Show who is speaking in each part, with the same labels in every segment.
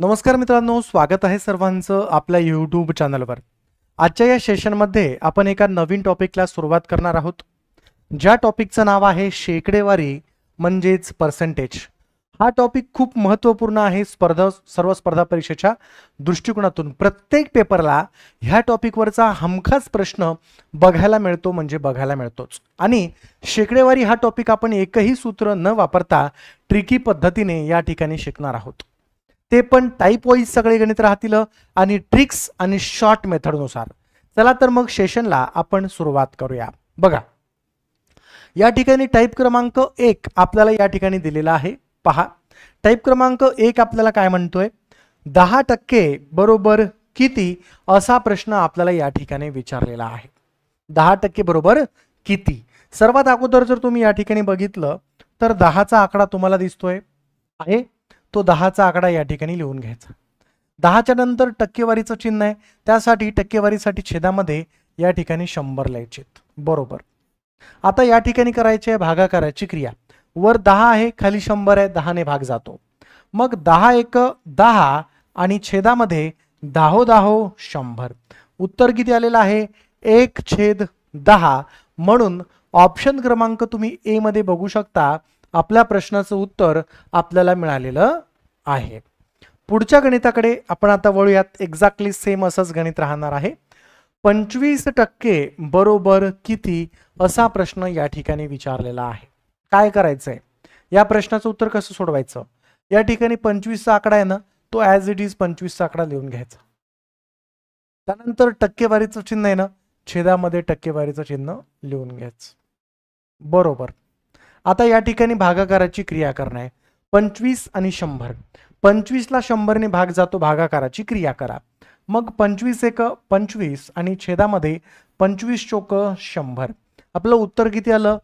Speaker 1: नमस्कार मित्रांनो स्वागत आहे सर्वांचं आपल्या यूट्यूब चॅनलवर आजच्या या सेशनमध्ये आपण एका नवीन टॉपिकला सुरुवात करणार आहोत ज्या टॉपिकचं नाव आहे शेकडेवारी म्हणजेच पर्सेंटेज हा टॉपिक खूप महत्त्वपूर्ण आहे स्पर्धा सर्व स्पर्धा परीक्षेच्या दृष्टिकोनातून प्रत्येक पेपरला ह्या टॉपिकवरचा हमखास प्रश्न बघायला मिळतो म्हणजे बघायला मिळतोच आणि शेकडेवारी हा टॉपिक आपण एकही सूत्र न वापरता ट्रिकी पद्धतीने या ठिकाणी शिकणार आहोत ते पण टाईप वाईज सगळे गणित राहतील आणि ट्रिक्स आणि शॉर्ट मेथडनुसार चला तर मग सेशनला आपण सुरुवात करूया बघा या ठिकाणी टाईप क्रमांक एक आपल्याला या ठिकाणी दिलेला आहे पहा टाईप क्रमांक एक आपल्याला काय म्हणतोय दहा टक्के बरोबर किती असा प्रश्न आपल्याला या ठिकाणी विचारलेला आहे दहा टक्के बरोबर किती सर्वात अगोदर जर तुम्ही या ठिकाणी बघितलं तर दहाचा आकडा तुम्हाला दिसतोय आहे तो दहाचा आकडा या ठिकाणी लिहून घ्यायचा दहाच्या नंतर टक्केवारीचं चिन्ह आहे त्यासाठी टक्केवारीसाठी छेदामध्ये या ठिकाणी शंभर लिहायचे बरोबर आता या ठिकाणी करायचे आहे भागाकाराची क्रिया वर दहा आहे खाली शंभर आहे दहाने भाग जातो मग दहा एक दहा आणि छेदामध्ये दाहो दाहो शंभर उत्तर किती आलेलं आहे एक छेद दहा म्हणून ऑप्शन क्रमांक तुम्ही ए मध्ये बघू शकता आपल्या प्रश्नाचं उत्तर आपल्याला मिळालेलं आहे पुढच्या गणिताकडे आपण आता वळूयात एक्झॅक्टली सेम असंच गणित राहणार आहे पंचवीस टक्के बरोबर किती असा प्रश्न या ठिकाणी विचारलेला आहे काय करायचं आहे या प्रश्नाचं उत्तर कसं सोडवायचं या ठिकाणी पंचवीसचा आकडा आहे ना तो ॲज इट इज पंचवीसचा आकडा लिहून घ्यायचा त्यानंतर टक्केवारीचं चिन्ह आहे ना छेदामध्ये टक्केवारीचं चिन्ह लिहून घ्यायचं बरोबर आता या ठिकाणी भागाकाराची क्रिया करणं आहे पंचवीस आणि शंभर पंचवीसला शंभरने भाग जातो भागाकाराची क्रिया करा मग पंचवीस एक पंचवीस आणि छेदामध्ये पंचवीस चोक शंभर आपलं उत्तर किती आलं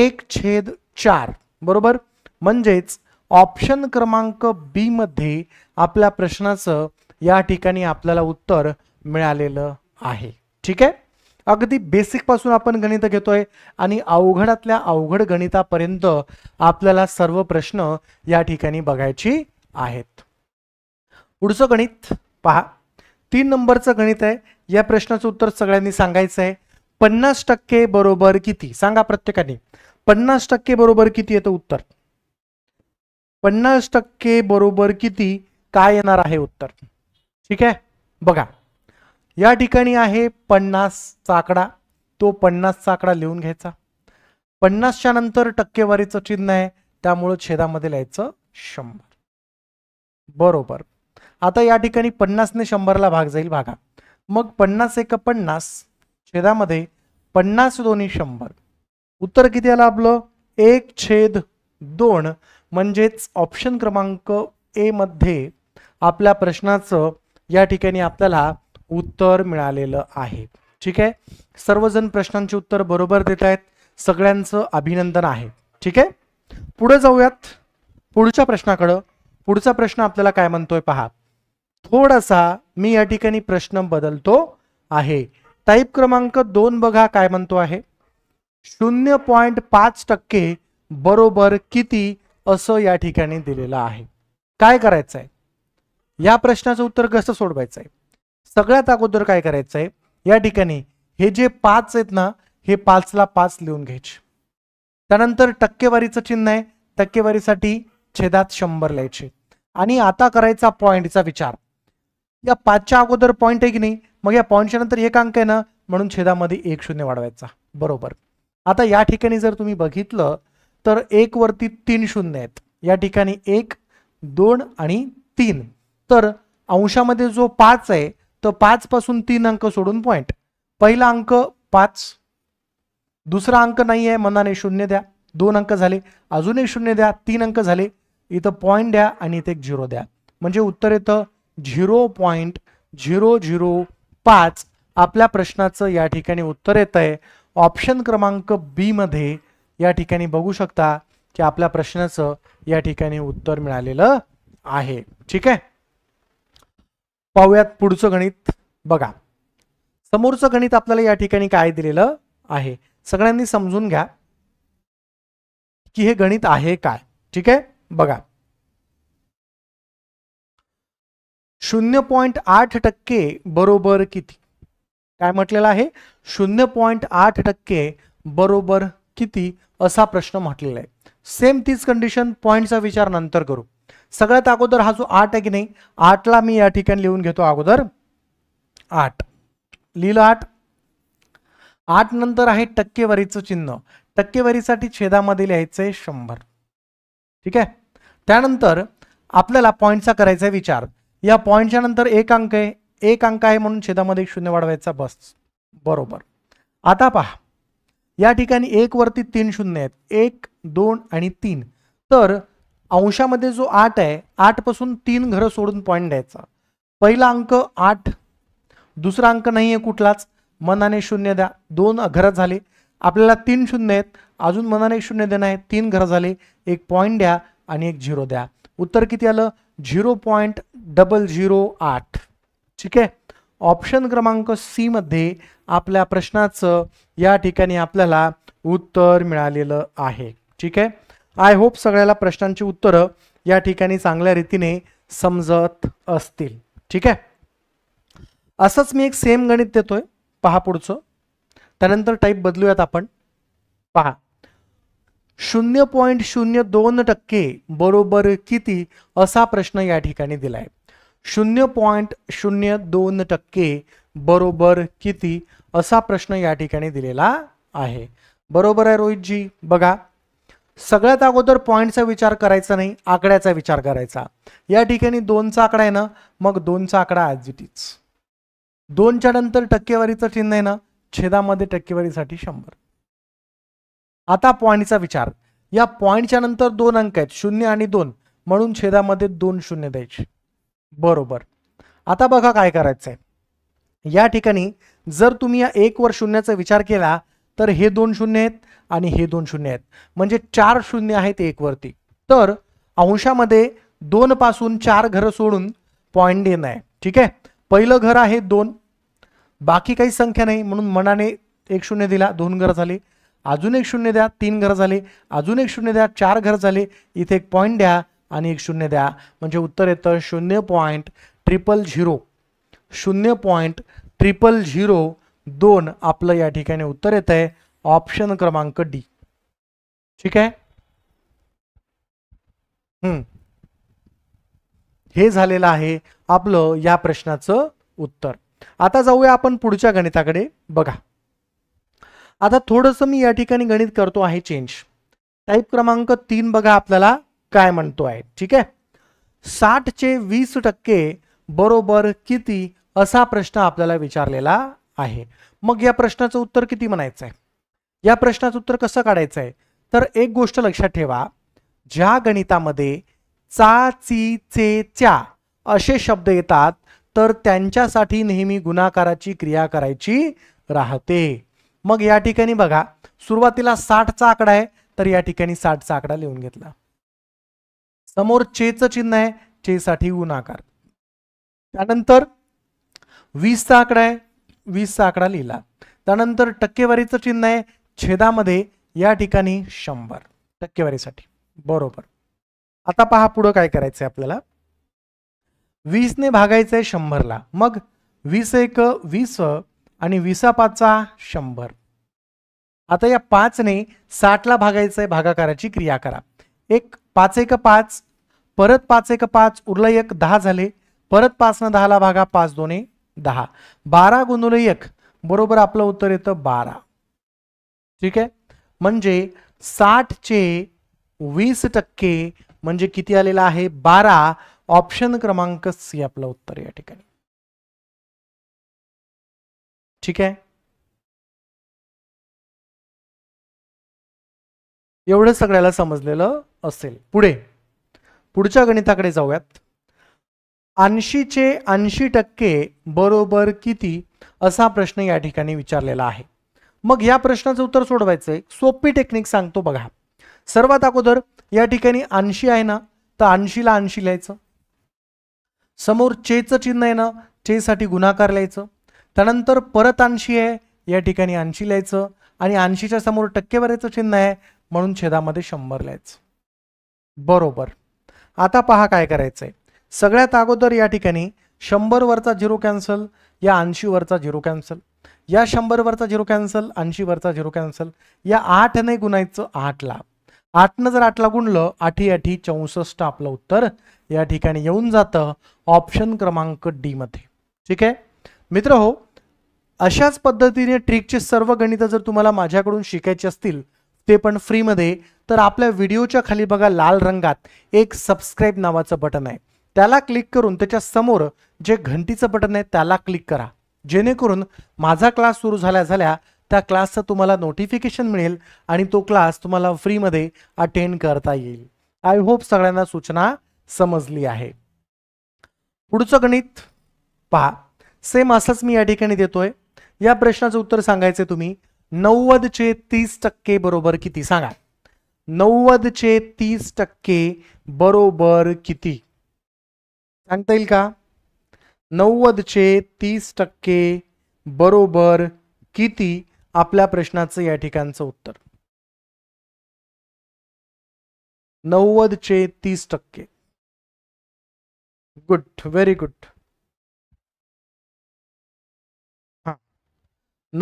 Speaker 1: एक छेद चार बरोबर म्हणजेच ऑप्शन क्रमांक बी मध्ये आपल्या प्रश्नाचं या ठिकाणी आपल्याला उत्तर मिळालेलं आहे ठीक आहे अगदी बेसिकपासून आपण गणित घेतोय आणि अवघडातल्या अवघड गणितापर्यंत आपल्याला सर्व प्रश्न या ठिकाणी बघायची आहेत पुढचं गणित पहा तीन नंबरचं गणित आहे या प्रश्नाचं उत्तर सगळ्यांनी सांगायचं आहे पन्नास टक्के बरोबर किती सांगा प्रत्येकाने पन्नास टक्के बरोबर किती येतं उत्तर पन्नास टक्के बरोबर किती काय येणार आहे उत्तर ठीक आहे बघा या ठिकाणी आहे पन्नास चाकडा तो पन्नास चाकडा लिहून घ्यायचा पन्नासच्या नंतर टक्केवारीचं चिन्ह आहे त्यामुळं छेदामध्ये लिहायचं शंभर बरोबर आता या ठिकाणी पन्नासने शंभरला भाग जाईल भागा मग पन्नास एक पन्नास छेदामध्ये पन्नास दोन्ही शंभर उत्तर किती आलं आपलं एक छेद दोन म्हणजेच ऑप्शन क्रमांक ए मध्ये आपल्या प्रश्नाचं या ठिकाणी आपल्याला उत्तर मिळालेलं आहे ठीक आहे सर्वजण प्रश्नांची उत्तर बरोबर देत आहेत सगळ्यांचं अभिनंदन आहे ठीक आहे पुढे जाऊयात पुढच्या प्रश्नाकडं पुढचा प्रश्न आपल्याला काय म्हणतोय पहा थोडासा मी या ठिकाणी प्रश्न बदलतो आहे टाईप क्रमांक दोन बघा काय म्हणतो आहे शून्य पॉईंट पाच टक्के बरोबर किती असं या ठिकाणी दिलेलं आहे काय करायचं आहे या प्रश्नाचं उत्तर कसं सोडवायचं आहे सगळ्यात अगोदर काय करायचं आहे या ठिकाणी हे जे पाच आहेत ना हे पाचला पाच लिहून घ्यायचे त्यानंतर टक्केवारीचं चिन्ह आहे टक्केवारीसाठी छेदात शंभर लिहायचे आणि आता करायचा पॉईंटचा विचार या पाचच्या अगोदर पॉईंट आहे की नाही मग या पॉईंटच्या नंतर एक अंक आहे ना म्हणून छेदामध्ये एक शून्य वाढवायचा बरोबर आता या ठिकाणी जर तुम्ही बघितलं तर एक वरती तीन शून्य आहेत या ठिकाणी एक दोन आणि तीन तर अंशामध्ये जो पाच आहे तर पाच पासून तीन अंक सोडून पॉइंट पहिला अंक पाच दुसरा अंक नाही आहे मनाने शून्य द्या दोन अंक झाले अजून एक शून्य द्या तीन अंक झाले इथं पॉइंट द्या आणि इथे एक झिरो द्या म्हणजे उत्तर येतं झिरो पॉईंट झिरो झिरो पाच आपल्या प्रश्नाचं या ठिकाणी उत्तर येत आहे ऑप्शन क्रमांक बी मध्ये या ठिकाणी बघू शकता की आपल्या प्रश्नाचं या ठिकाणी उत्तर मिळालेलं आहे ठीक आहे पाहूयात पुढचं गणित बघा समोरचं गणित आपल्याला या ठिकाणी काय दिलेलं आहे सगळ्यांनी समजून घ्या की हे गणित आहे काय ठीक आहे बघा शून्य पॉईंट आठ टक्के बरोबर किती काय म्हटलेलं आहे शून्य पॉइंट आठ टक्के बरोबर किती असा प्रश्न म्हटलेला आहे सेम तीच कंडिशन पॉइंटचा विचार नंतर करू सगळ्यात अगोदर हा जो आठ आहे की नाही आठला मी या ठिकाणी लिहून घेतो अगोदर आठ लिहिलं आठ आठ नंतर आहे टक्केवारीचं चिन्ह टक्केवारीसाठी छेदामध्ये लिहायचं आहे शंभर ठीक आहे त्यानंतर आपल्याला पॉईंटचा करायचा आहे विचार या पॉईंटच्या नंतर एक अंक आहे एक अंक आहे म्हणून छेदामध्ये एक शून्य वाढवायचा बस बरोबर आता पहा या ठिकाणी एक वरती तीन शून्य आहेत एक दोन आणि तीन तर अंशामध्ये जो आठ आहे आठपासून तीन घरं सोडून पॉईंट द्यायचा पहिला अंक आठ दुसरा अंक नाही आहे कुठलाच मनाने शून्य द्या दोन घरं झाले आपल्याला तीन शून्य आहेत अजून मनाने शून्य देणं आहे तीन घरं झाले एक पॉईंट द्या आणि एक झिरो द्या उत्तर किती आलं झिरो पॉईंट डबल झिरो आठ ठीक आहे ऑप्शन क्रमांक सीमध्ये आपल्या प्रश्नाचं या ठिकाणी आपल्याला उत्तर मिळालेलं आहे ठीक आहे आय होप सगळ्याला प्रश्नांची उत्तरं या ठिकाणी चांगल्या रीतीने समजत असतील ठीक आहे असंच मी एक सेम गणित देतोय पहा पुढचं त्यानंतर टाईप बदलूयात आपण पहा शून्य पॉईंट शून्य दोन टक्के बरोबर किती असा प्रश्न या ठिकाणी दिला आहे शून्य पॉईंट शून्य दोन टक्के बरोबर किती असा प्रश्न या ठिकाणी दिलेला आहे बरोबर आहे रोहितजी बघा सगळ्यात अगोदर पॉईंटचा विचार करायचा नाही आकड्याचा विचार करायचा या ठिकाणी दोनचा आकडा आहे ना मग दोनचा आकडा ॲज इट इज दोनच्या नंतर टक्केवारीचं चिन्ह आहे ना छेदामध्ये टक्केवारीसाठी शंभर आता पॉईंटचा विचार या पॉईंटच्या नंतर दोन अंक आहेत शून्य आणि दोन म्हणून छेदामध्ये दोन शून्य द्यायचे बरोबर आता बघा काय करायचं आहे या ठिकाणी जर तुम्ही या एक वर शून्याचा विचार केला तर हे दोन शून्य आहेत आणि हे दोन शून्य आहेत म्हणजे चार शून्य आहेत एकवरती तर अंशामध्ये दोन पासून चार घरं सोडून पॉईंट एन आहे ठीक आहे पहिलं घर आहे दोन बाकी काही संख्या नाही म्हणून मनाने एक शून्य दिला दोन घर झाले अजून एक शून्य द्या तीन घरं झाले अजून एक शून्य द्या चार घरं झाले इथे एक पॉईंट द्या आणि एक शून्य द्या म्हणजे उत्तर येतं शून्य पॉईंट ट्रिपल झिरो शून्य पॉईंट ट्रिपल झिरो दोन आपलं या ठिकाणी उत्तर येत आहे ऑप्शन क्रमांक डी ठीक आहे हम्म हे झालेलं आहे आपलं या प्रश्नाचं उत्तर आता जाऊया आपण पुढच्या गणिताकडे बघा आता थोडंसं मी या ठिकाणी गणित करतो आहे चेंज टाईप क्रमांक तीन बघा आपल्याला काय म्हणतो आहे ठीक आहे साठचे वीस टक्के बरोबर किती असा प्रश्न आपल्याला विचारलेला आहे मग या प्रश्नाचं उत्तर किती म्हणायचं आहे या प्रश्नाचं उत्तर कसं काढायचं आहे तर एक गोष्ट लक्षात ठेवा ज्या गणितामध्ये चा ची चे च्या असे शब्द येतात तर त्यांच्यासाठी नेहमी गुणाकाराची क्रिया करायची राहते मग या ठिकाणी बघा सुरुवातीला साठचा आकडा आहे तर या ठिकाणी साठचा आकडा लिहून घेतला समोर चेचं चिन्ह आहे चे साठी गुणाकार त्यानंतर वीसचा आकडा आहे वीसचा आकडा लिहिला त्यानंतर टक्केवारीचं चिन्ह आहे छेदामध्ये या ठिकाणी शंभर टक्केवारीसाठी बरोबर आता पहा पुढं काय करायचं आहे आपल्याला वीसने भागायचंय आहे शंभरला मग वीस एक वीस आणि विसा पाचचा शंभर आता या पाचने साठला भागायचं आहे भागाकाराची क्रिया करा एक पाच एक पाच परत पाच एक पाच उरला एक दहा झाले परत पाचनं दहाला भागा पाच दोने दहा बारा गुणुले एक बरोबर आपलं उत्तर येतं बारा ठीक आहे म्हणजे साठचे वीस टक्के म्हणजे किती आलेला आहे बारा ऑप्शन क्रमांक सी आपलं उत्तर या ठिकाणी ठीक आहे एवढं सगळ्याला समजलेलं असेल पुढे पुढच्या गणिताकडे जाऊयात ऐंशीचे ऐंशी टक्के बरोबर किती असा प्रश्न या ठिकाणी विचारलेला आहे मग या प्रश्नाचं उत्तर सोडवायचं आहे सोपी टेक्निक सांगतो बघा सर्वात अगोदर या ठिकाणी ऐंशी आहे ना तर ऐंशीला ऐंशी लिहायचं समोर चेचं चिन्ह आहे ना चेसाठी गुणाकार लिहायचं त्यानंतर परत ऐंशी आहे या ठिकाणी ऐंशी लिहायचं आणि ऐंशीच्या समोर टक्केवारीचं चिन्ह आहे म्हणून छेदामध्ये शंभर लिहायचं बरोबर आता पहा काय करायचं आहे सगळ्यात अगोदर या ठिकाणी शंभरवरचा झिरो कॅन्सल या ऐंशीवरचा झिरो कॅन्सल या शंभरवरचा झिरो कॅन्सल ऐंशीवरचा झिरो कॅन्सल या आठ ने गुणायचं आठला आठनं जर आठला गुणलं आठी आठी चौसष्ट आपलं उत्तर या ठिकाणी येऊन जातं ऑप्शन क्रमांक डीमध्ये ठीक आहे मित्र हो अशाच पद्धतीने ट्रिकचे सर्व गणितं जर तुम्हाला माझ्याकडून शिकायचे असतील ते पण फ्रीमध्ये तर आपल्या व्हिडिओच्या खाली बघा लाल रंगात एक सबस्क्राईब नावाचं बटन आहे त्याला क्लिक करून त्याच्या समोर जे घंटीचं बटन आहे त्याला क्लिक करा जेणेकरून माझा क्लास सुरू झाल्या झाल्या त्या क्लासचं तुम्हाला नोटिफिकेशन मिळेल आणि तो क्लास तुम्हाला फ्रीमध्ये अटेंड करता येईल आय होप सगळ्यांना सूचना समजली आहे पुढचं गणित पहा सेम असंच मी या ठिकाणी देतोय या प्रश्नाचं उत्तर सांगायचे तुम्ही नव्वदचे तीस टक्के बरोबर किती सांगा नव्वदचे तीस टक्के बरोबर किती सांगता येईल का नव्वदचे तीस टक्के बरोबर किती आपल्या प्रश्नाचं या ठिकाणचं उत्तर नव्वदचे तीस टक्के
Speaker 2: गुड व्हेरी गुड
Speaker 1: हा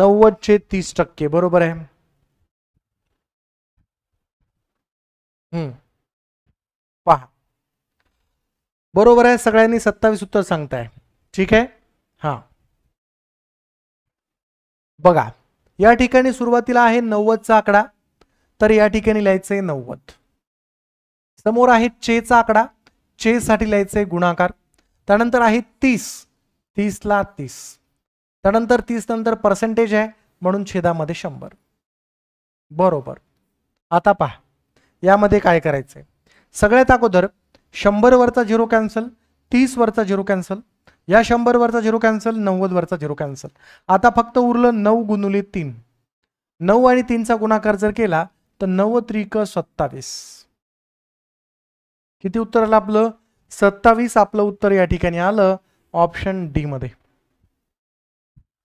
Speaker 1: नव्वदचे तीस टक्के बरोबर आहे पहा बरोबर आहे सगळ्यांनी सत्तावीस उत्तर सांगताय ठीक आहे हां बघा या ठिकाणी सुरुवातीला आहे नव्वदचा आकडा तर या ठिकाणी लिहायचं आहे नव्वद समोर आहे चेचा आकडा चे साठी लिहायचं आहे गुणाकार त्यानंतर आहे तीस तीसला तीस त्यानंतर तीस नंतर पर्सेंटेज आहे म्हणून छेदामध्ये शंभर बरोबर आता पहा यामध्ये काय करायचंय सगळ्यात अगोदर वरचा झिरो कॅन्सल वरचा झिरो कॅन्सल या शंभरवरचा झिरो कॅन्सल नव्वदवरचा झिरो कॅन्सल आता फक्त उरलं नऊ गुणुले तीन नऊ आणि तीनचा गुणाकार जर केला तर नऊ त्रिक सत्तावीस किती उत्तर आलं आपलं सत्तावीस आपलं उत्तर या ठिकाणी आलं ऑप्शन डी मध्ये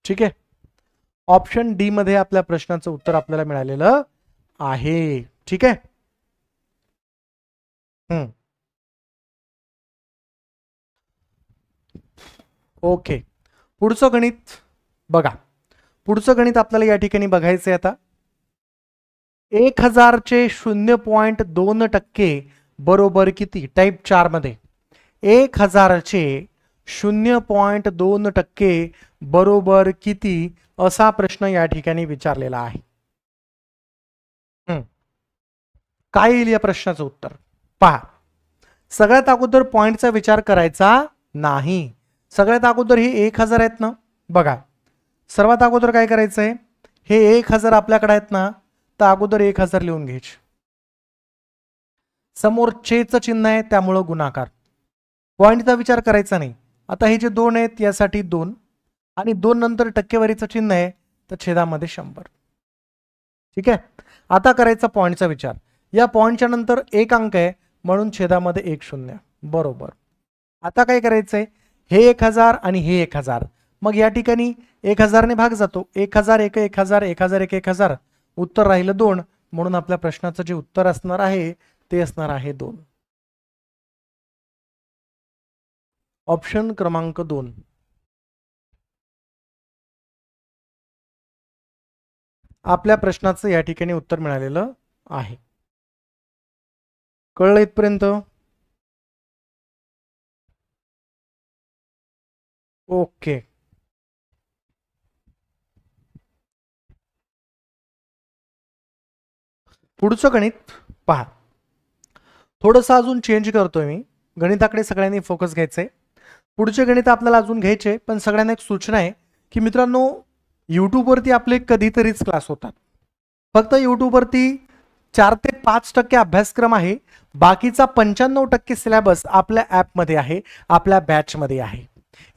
Speaker 1: ठीक आहे ऑप्शन डी मध्ये आपल्या प्रश्नाचं उत्तर आपल्याला मिळालेलं आहे ठीक आहे हम्म ओके पुढचं गणित बघा पुढचं गणित आपल्याला या ठिकाणी बघायचं आहे आता एक हजारचे शून्य पॉईंट दोन टक्के बरोबर किती टाईप चारमध्ये एक हजारचे शून्य पॉईंट दोन टक्के बरोबर किती असा प्रश्न या ठिकाणी विचारलेला आहे काय येईल या प्रश्नाचं उत्तर पहा सगळ्यात अगोदर पॉईंटचा विचार करायचा नाही सगळ्यात अगोदर हे एक हजार आहेत ना बघा सर्वात अगोदर काय करायचं आहे हे एक हजार आपल्याकडे आहेत ना तर अगोदर एक हजार लिहून घ्यायचे समोर चेचं चिन्ह आहे त्यामुळं गुणाकार पॉईंटचा विचार करायचा नाही आता हे जे दोन आहेत यासाठी दोन आणि दोन नंतर टक्केवारीचं चिन्ह आहे तर छेदामध्ये शंभर ठीक आहे आता करायचा पॉईंटचा विचार या पॉईंटच्या नंतर एक अंक आहे म्हणून छेदामध्ये एक शून्य बरोबर आता काय करायचंय हे एक हजार आणि हे एक हजार मग या ठिकाणी एक हजारने भाग जातो एक हजार एक एक हजार एक हजार एक एक हजार उत्तर राहिलं दोन म्हणून आपल्या प्रश्नाचं जे उत्तर असणार आहे ते असणार आहे दोन
Speaker 2: ऑप्शन क्रमांक दोन आपल्या प्रश्नाचं या ठिकाणी उत्तर मिळालेलं आहे कळलं इथपर्यंत ओके
Speaker 1: पुढचं गणित पहा थोडंसं अजून चेंज करतोय मी गणिताकडे सगळ्यांनी फोकस घ्यायचंय पुढचे गणित आपल्याला अजून घ्यायचे पण सगळ्यांना एक सूचना आहे की मित्रांनो यूट्यूबवरती आपले कधीतरीच क्लास होतात फक्त यूट्यूबवरती चार ते पाच टक्के अभ्यासक्रम आहे बाकीचा पंच्याण्णव टक्के सिलेबस आपल्या ॲपमध्ये आहे आपल्या बॅचमध्ये आहे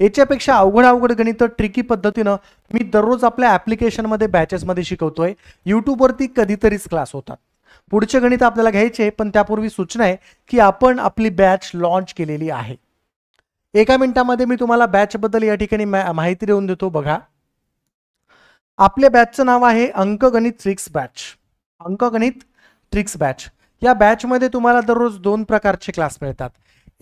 Speaker 1: याच्यापेक्षा अवघड अवघड गणित ट्रिकी पद्धतीनं मी दररोज आपल्या ऍप्लिकेशनमध्ये बॅचेसमध्ये शिकवतोय युट्यूबवरती कधीतरीच क्लास होतात पुढचे गणित आपल्याला घ्यायचे पण त्यापूर्वी सूचना आहे की आपण आपली बॅच लॉन्च केलेली आहे एका मिनिटामध्ये मी तुम्हाला बॅच बद्दल या ठिकाणी माहिती देऊन देतो बघा आपल्या बॅचचं नाव आहे अंकगणित ट्रिक्स बॅच अंकगणित ट्रिक्स बॅच या बॅचमध्ये तुम्हाला दररोज दोन प्रकारचे क्लास मिळतात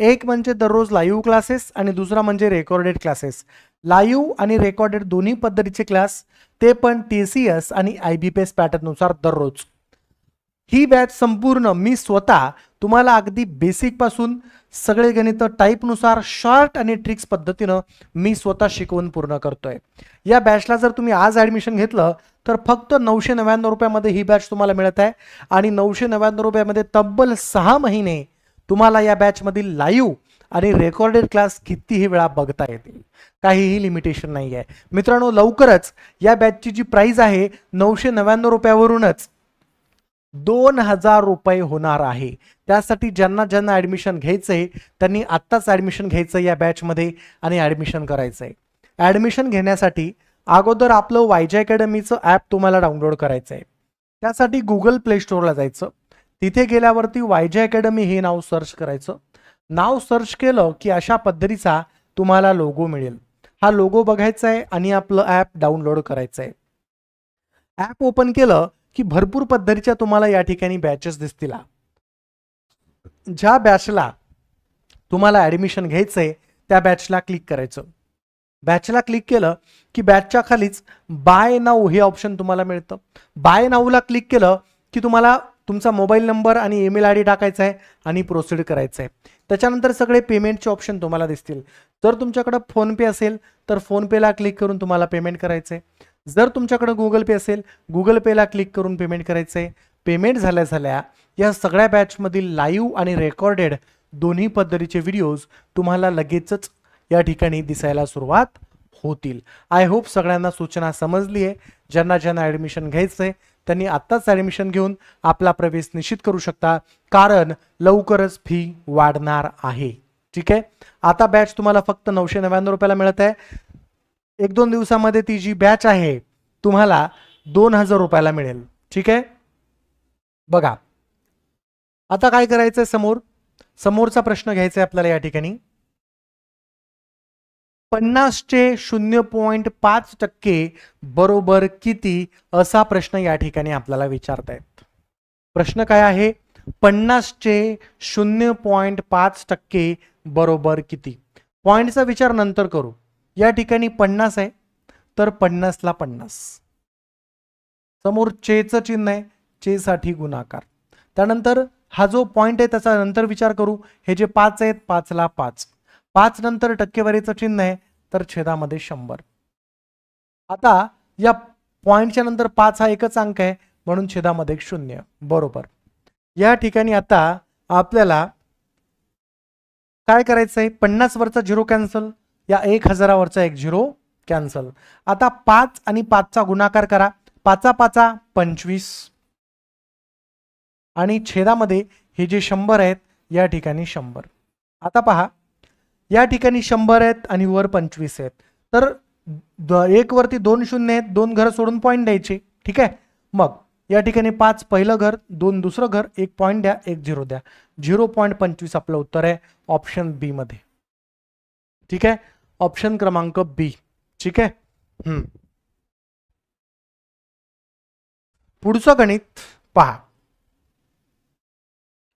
Speaker 1: एक म्हणजे दररोज लाईव्ह क्लासेस आणि दुसरा म्हणजे रेकॉर्डेड क्लासेस लाईव्ह आणि रेकॉर्डेड दोन्ही पद्धतीचे क्लास ते पण टी सी एस आणि आय बी पी एस पॅटर्ननुसार दररोज ही बॅच संपूर्ण मी स्वतः तुम्हाला अगदी बेसिकपासून सगळे गणित टाईपनुसार शॉर्ट आणि ट्रिक्स पद्धतीनं मी स्वतः शिकवून पूर्ण करतोय या बॅचला जर तुम्ही आज ॲडमिशन घेतलं तर फक्त नऊशे नव्याण्णव रुपयामध्ये ही बॅच तुम्हाला मिळत आहे आणि नऊशे नव्याण्णव रुपयामध्ये तब्बल सहा महिने तुम्हाला या बॅचमधील लाईव्ह आणि रेकॉर्डेड क्लास कितीही वेळा बघता येतील काहीही लिमिटेशन नाही आहे मित्रांनो लवकरच या बॅचची जी प्राईज आहे नऊशे नव्याण्णव रुपयावरूनच दोन हजार रुपये होणार आहे त्यासाठी ज्यांना ज्यांना ॲडमिशन घ्यायचं आहे त्यांनी आत्ताच ॲडमिशन घ्यायचं या बॅचमध्ये आणि ॲडमिशन करायचं आहे ॲडमिशन घेण्यासाठी अगोदर आपलं वायजे अकॅडमीचं ॲप तुम्हाला डाउनलोड करायचं आहे त्यासाठी गुगल प्ले स्टोअरला जायचं तिथे गेल्यावरती वायजे अकॅडमी हे नाव सर्च करायचं नाव सर्च केलं की अशा पद्धतीचा तुम्हाला लोगो मिळेल हा लोगो बघायचा आहे आणि आपलं ॲप डाउनलोड करायचं आहे ॲप ओपन केलं की भरपूर पद्धतीच्या तुम्हाला या ठिकाणी बॅचेस दिसतील ज्या बॅचला तुम्हाला ॲडमिशन घ्यायचं आहे त्या बॅचला क्लिक करायचं बॅचला क्लिक केलं की बॅचच्या खालीच बाय नाऊ हे ऑप्शन तुम्हाला मिळतं बाय नाऊला क्लिक केलं की तुम्हाला तुमचा मोबाईल नंबर आणि ईमेल आय डी टाकायचा आहे आणि प्रोसिड करायचं आहे त्याच्यानंतर सगळे पेमेंटचे ऑप्शन तुम्हाला दिसतील जर तुमच्याकडं फोनपे असेल तर फोनपेला क्लिक करून तुम्हाला पेमेंट करायचं आहे जर तुमच्याकडं गुगल पे असेल गुगल पेला क्लिक करून पेमेंट करायचं आहे पेमेंट झाल्या झाल्या या सगळ्या बॅचमधील लाईव्ह आणि रेकॉर्डेड दोन्ही पद्धतीचे व्हिडिओज तुम्हाला लगेचच या ठिकाणी दिसायला सुरुवात होतील आय होप सगळ्यांना सूचना समजली आहे ज्यांना ज्यांना ॲडमिशन घ्यायचं आहे त्यांनी आत्ताच ॲडमिशन घेऊन आपला प्रवेश निश्चित करू शकता कारण लवकरच फी वाढणार आहे ठीक आहे आता बॅच तुम्हाला फक्त नऊशे नव्याण्णव रुपयाला मिळत आहे एक दोन दिवसामध्ये ती जी बॅच आहे तुम्हाला दोन हजार रुपयाला मिळेल ठीक आहे बघा आता काय करायचं समोर समोरचा प्रश्न घ्यायचा आहे आपल्याला या ठिकाणी पन्नासचे शून्य पॉईंट पाच टक्के बरोबर किती असा प्रश्न या ठिकाणी आपल्याला विचारतायत प्रश्न काय आहे पन्नासचे शून्य पॉईंट पाच टक्के बरोबर किती पॉईंटचा विचार नंतर करू या ठिकाणी पन्नास आहे तर पन्नासला पन्नास समोर चेचं चिन्ह आहे साठी गुणाकार त्यानंतर हा जो पॉईंट आहे त्याचा नंतर विचार करू हे जे पाच आहेत पाचला पाच पाच नंतर टक्केवारीचं चिन्ह आहे तर छेदामध्ये शंभर आता या पॉईंटच्या नंतर पाच हा एकच अंक आहे म्हणून छेदामध्ये शून्य बरोबर या ठिकाणी आता आपल्याला काय करायचं आहे वरचा झिरो कॅन्सल या एक हजारावरचा एक झिरो कॅन्सल आता पाच आणि पाचचा गुणाकार करा पाचा पाचा पंचवीस आणि छेदामध्ये हे जे शंभर आहेत या ठिकाणी शंभर आता पहा या ठिकाणी शंभर आहेत आणि वर पंचवीस आहेत तर द वरती दोन शून्य आहेत दोन घर सोडून पॉईंट द्यायचे ठीक आहे मग या ठिकाणी पाच पहिलं घर दोन दुसरं घर एक पॉईंट द्या एक झिरो द्या झिरो पॉईंट पंचवीस आपलं उत्तर आहे ऑप्शन बी मध्ये ठीक आहे ऑप्शन क्रमांक बी ठीक आहे पुढचं गणित पहा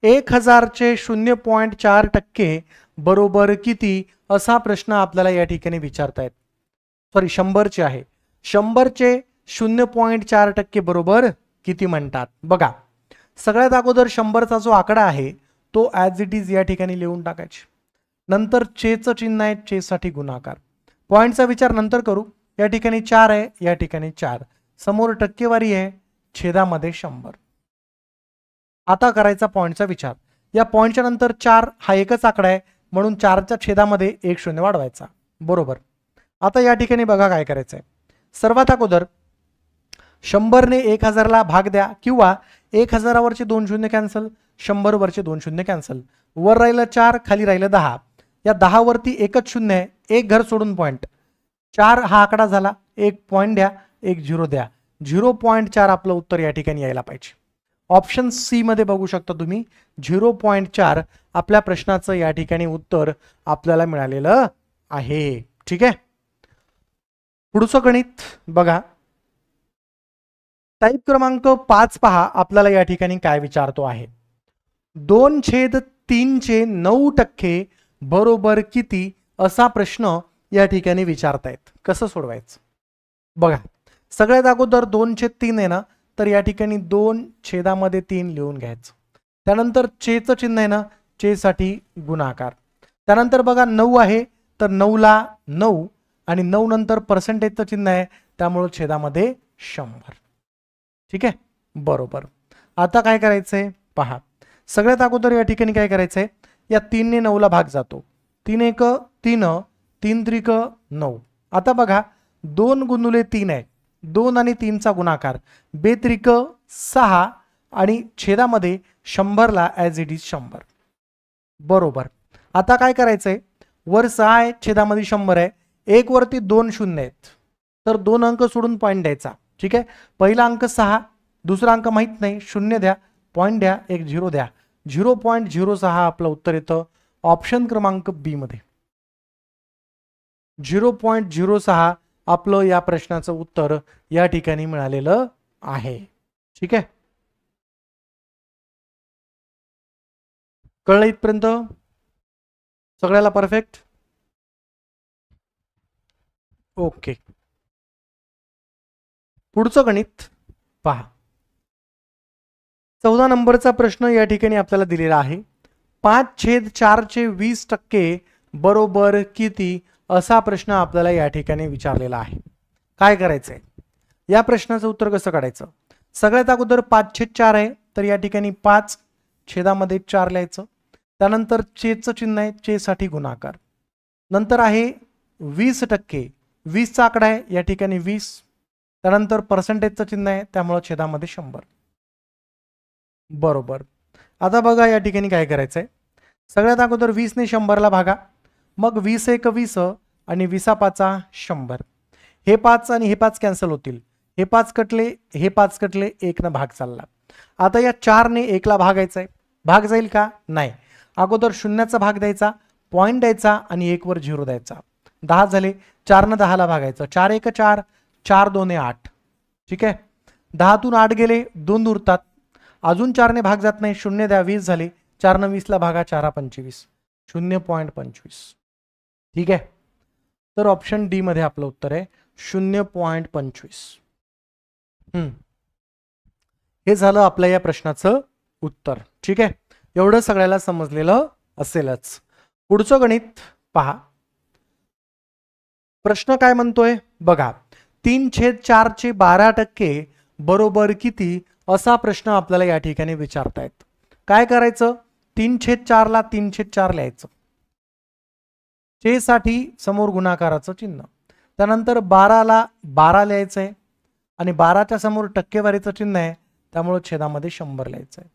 Speaker 1: एक हजारचे शून्य पॉईंट चार टक्के बरोबर किती असा प्रश्न आपल्याला या ठिकाणी विचारतायत सॉरी शंभरचे आहे शंभरचे शून्य पॉईंट चार टक्के बरोबर किती म्हणतात बघा सगळ्यात अगोदर शंभरचा जो आकडा आहे तो ॲज इट इज या ठिकाणी लिहून टाकायचे नंतर चेचं चिन्ह आहे चेसाठी गुणाकार पॉईंटचा विचार नंतर करू या ठिकाणी चार आहे या ठिकाणी चार समोर टक्केवारी आहे छेदामध्ये शंभर आता करायचा पॉईंटचा विचार या पॉईंटच्या नंतर चार हा एकच आकडा आहे म्हणून चारच्या छेदामध्ये एक शून्य वाढवायचा बरोबर आता या ठिकाणी बघा काय करायचं आहे सर्वात अगोदर शंभरने एक हजारला भाग द्या किंवा एक हजारावरचे दोन शून्य कॅन्सल शंभरवरचे दोन शून्य कॅन्सल वर राहिलं चार खाली राहिलं दहा या दहावरती एकच शून्य आहे एक घर सोडून पॉईंट चार हा आकडा झाला एक पॉईंट द्या एक झिरो द्या झिरो पॉईंट चार आपलं उत्तर या ठिकाणी यायला पाहिजे ऑप्शन सी मध्ये बघू शकता तुम्ही झिरो पॉईंट चार आपल्या प्रश्नाचं या ठिकाणी उत्तर आपल्याला मिळालेलं आहे ठीक आहे पुढचं गणित बघा टाईप क्रमांक पाच पहा आपल्याला या ठिकाणी काय विचारतो आहे दोन छेद चे नऊ टक्के बरोबर किती असा प्रश्न या ठिकाणी विचारतायत कसं सोडवायचं बघा सगळ्यात अगोदर छेद तीन आहे ना तर या ठिकाणी दोन छेदामध्ये तीन लिहून घ्यायचं त्यानंतर चेचं चिन्ह आहे ना चेसाठी गुणाकार त्यानंतर बघा नऊ आहे तर नऊला नऊ आणि नऊ नंतर पर्सेंटेजचं चिन्ह आहे त्यामुळं छेदामध्ये शंभर ठीक आहे बरोबर आता काय करायचंय पहा सगळ्यात अगोदर या ठिकाणी काय करायचं आहे या तीनने नऊला भाग जातो तीन एक तीन तीन त्रिक नऊ आता बघा दोन गुणुले तीन आहे दोन आणि तीनचा गुणाकार बेत्रिक सहा आणि छेदामध्ये शंभरला ॲज इट इज शंभर बरोबर आता काय करायचंय वर सहा आहे छेदामध्ये शंभर आहे एक वरती दोन शून्य आहेत तर दोन अंक सोडून पॉईंट द्यायचा ठीक आहे पहिला अंक सहा दुसरा अंक माहीत नाही शून्य द्या पॉईंट द्या एक झिरो द्या झिरो पॉईंट झिरो सहा आपलं उत्तर येतं ऑप्शन क्रमांक बी मध्ये झिरो पॉईंट झिरो सहा आपलं या प्रश्नाचं उत्तर या ठिकाणी मिळालेलं आहे ठीक आहे
Speaker 2: कळलं इथपर्यंत सगळ्याला परफेक्ट ओके
Speaker 1: पुढचं गणित पहा चौदा नंबरचा प्रश्न या ठिकाणी आपल्याला दिलेला आहे पाच छेद चे वीस टक्के बरोबर किती असा प्रश्न आपल्याला या ठिकाणी विचारलेला आहे काय करायचं आहे या प्रश्नाचं उत्तर कसं काढायचं सगळ्यात अगोदर पाच छेद चार आहे तर या ठिकाणी पाच छेदामध्ये चार लिहायचं त्यानंतर चेचं चिन्ह आहे चेसाठी गुणाकार नंतर आहे वीस टक्के वीसचा आकडा आहे या ठिकाणी वीस त्यानंतर पर्सेंटेजचं चिन्ह आहे त्यामुळं छेदामध्ये शंभर बरोबर आता बघा या ठिकाणी काय करायचं आहे सगळ्यात अगोदर वीसने शंभरला भागा मग वीस एक वीस आणि विसा पाचा शंभर हे पाच आणि हे पाच कॅन्सल होतील हे पाच कटले हे पाच कटले एकनं भाग चालला आता या चारने एकला भागायचा आहे भाग जाईल का नाही अगोदर शून्याचा भाग द्यायचा पॉईंट द्यायचा आणि एकवर झिरो द्यायचा दहा झाले चारनं दहाला भागायचं चार एक चार चार दोन आठ ठीक आहे दहातून आठ गेले दोन उरतात अजून चारने भाग जात नाही शून्य द्या वीस झाले चारनं वीसला भागा चारा पंचवीस शून्य पॉईंट पंचवीस ठीक आहे तर ऑप्शन डी मध्ये आपलं उत्तर आहे शून्य पॉईंट पंचवीस हे झालं आपल्या या प्रश्नाचं उत्तर ठीक आहे एवढं सगळ्याला समजलेलं असेलच पुढचं गणित पहा प्रश्न काय म्हणतोय बघा तीन छेद चे बारा टक्के बरोबर किती असा प्रश्न आपल्याला या ठिकाणी विचारतायत काय करायचं तीन छेद चारला तीन छेद चार लिहायचं चे साठी समोर गुणाकाराचं चिन्ह त्यानंतर बाराला बारा लिहायचं आहे आणि बाराच्या समोर टक्केवारीचं चिन्ह आहे त्यामुळं छेदामध्ये शंभर लिहायचं आहे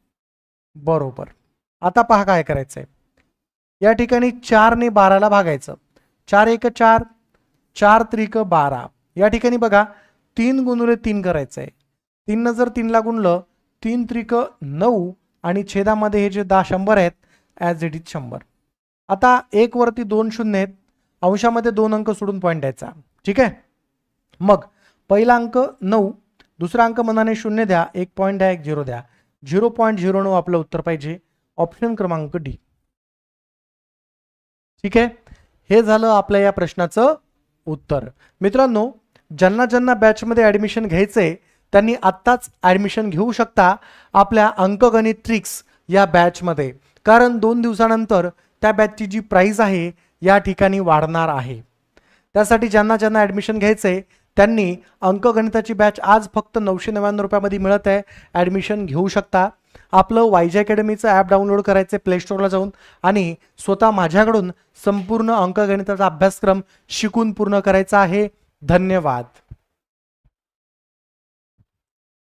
Speaker 1: बरोबर आता पहा काय करायचं आहे या ठिकाणी चारने बाराला भागायचं चार एक चार चार त्रिक बारा या ठिकाणी बघा तीन गुणुले तीन करायचं आहे तीननं जर तीनला गुणलं तीन त्रिक नऊ आणि छेदामध्ये हे जे दहा शंभर आहेत ॲज इट इज शंभर आता एक वरती दोन शून्य आहेत अंशामध्ये दोन अंक सोडून पॉईंट द्यायचा ठीक आहे मग पहिला अंक नऊ दुसरा अंक मनाने शून्य द्या एक पॉईंट द्या एक झिरो द्या झिरो पॉईंट झिरो नऊ आपलं उत्तर पाहिजे ऑप्शन क्रमांक डी ठीक आहे हे झालं आपल्या या प्रश्नाचं उत्तर मित्रांनो ज्यांना ज्यांना बॅचमध्ये ॲडमिशन घ्यायचंय त्यांनी आत्ताच ॲडमिशन घेऊ शकता आपल्या अंकगणित ट्रिक्स या बॅचमध्ये कारण दोन दिवसानंतर त्या बॅचची जी प्राईज आहे या ठिकाणी वाढणार आहे त्यासाठी ज्यांना ज्यांना ॲडमिशन घ्यायचं आहे त्यांनी अंकगणिताची बॅच आज फक्त नऊशे नव्याण्णव रुपयामध्ये मिळत आहे ॲडमिशन घेऊ शकता आपलं वायजे अकॅडमीचं ॲप डाउनलोड करायचं प्ले स्टोरला जाऊन आणि स्वतः माझ्याकडून संपूर्ण अंकगणिताचा अभ्यासक्रम शिकून पूर्ण करायचा आहे धन्यवाद